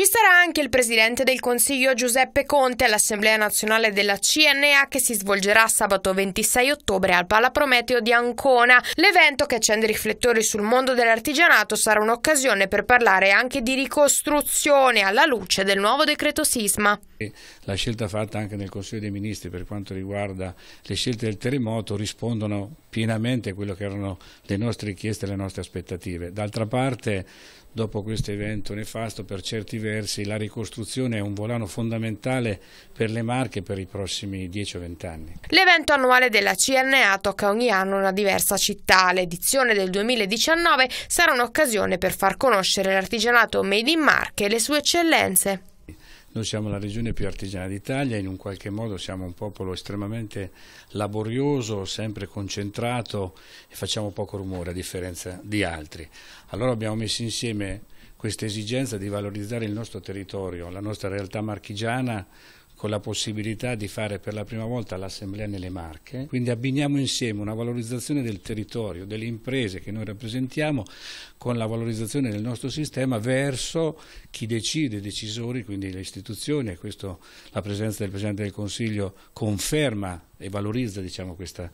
Ci sarà anche il presidente del Consiglio Giuseppe Conte all'Assemblea nazionale della CNA che si svolgerà sabato 26 ottobre al Pala Prometeo di Ancona. L'evento che accende i riflettori sul mondo dell'artigianato sarà un'occasione per parlare anche di ricostruzione alla luce del nuovo decreto sisma. La scelta fatta anche nel Consiglio dei Ministri per quanto riguarda le scelte del terremoto rispondono pienamente a quelle che erano le nostre richieste e le nostre aspettative. D'altra parte, dopo questo evento nefasto, per certi versi la ricostruzione è un volano fondamentale per le Marche per i prossimi 10 o 20 anni. L'evento annuale della CNA tocca ogni anno una diversa città. L'edizione del 2019 sarà un'occasione per far conoscere l'artigianato Made in Marche e le sue eccellenze. Noi siamo la regione più artigiana d'Italia, in un qualche modo siamo un popolo estremamente laborioso, sempre concentrato e facciamo poco rumore a differenza di altri. Allora abbiamo messo insieme questa esigenza di valorizzare il nostro territorio, la nostra realtà marchigiana con la possibilità di fare per la prima volta l'assemblea nelle Marche, quindi abbiniamo insieme una valorizzazione del territorio, delle imprese che noi rappresentiamo con la valorizzazione del nostro sistema verso chi decide, i decisori, quindi le istituzioni e questo la presenza del Presidente del Consiglio conferma e valorizza diciamo, questa